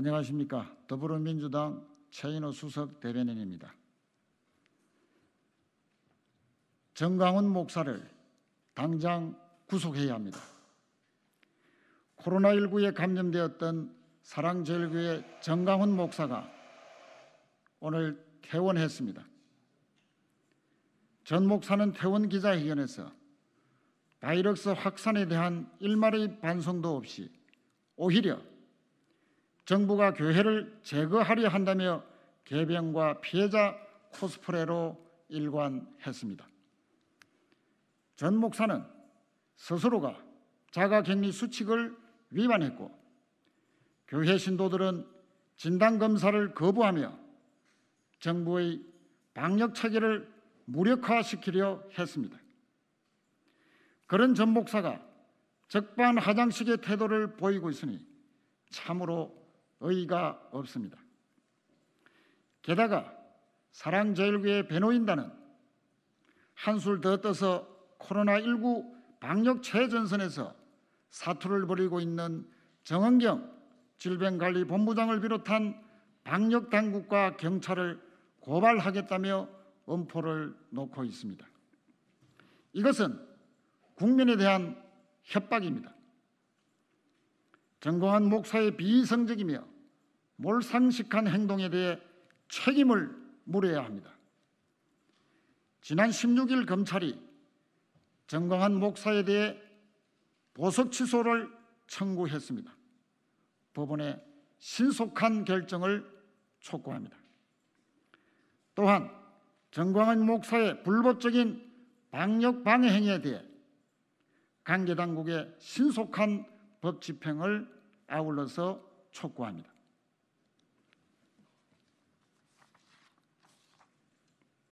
안녕하십니까. 더불어민주당 최인호 수석 대변인입니다. 정강훈 목사를 당장 구속해야 합니다. 코로나19에 감염되었던 사랑제일교회 정강훈 목사가 오늘 퇴원했습니다. 전 목사는 퇴원 기자회견에서 바이러스 확산에 대한 일말의 반성도 없이 오히려 정부가 교회를 제거하려 한다며 개병과 피해자 코스프레로 일관했습니다. 전 목사는 스스로가 자가격리 수칙을 위반했고 교회 신도들은 진단 검사를 거부하며 정부의 방역 체계를 무력화시키려 했습니다. 그런 전 목사가 적반하장식의 태도를 보이고 있으니 참으로 의의가 없습니다. 게다가 사랑제일교회 배노인단은 한술 더 떠서 코로나19 방역 최전선에서 사투를 벌이고 있는 정은경 질병관리본부장을 비롯한 방역 당국과 경찰을 고발하겠다며 엄포를 놓고 있습니다. 이것은 국민에 대한 협박입니다. 정광환 목사의 비이성적이며 몰상식한 행동에 대해 책임을 물어야 합니다. 지난 16일 검찰이 정광환 목사에 대해 보석 취소를 청구했습니다. 법원의 신속한 결정을 촉구합니다. 또한 정광환 목사의 불법적인 방역 방해 행위에 대해 관계 당국의 신속한 법 집행을 아울러서 촉구합니다.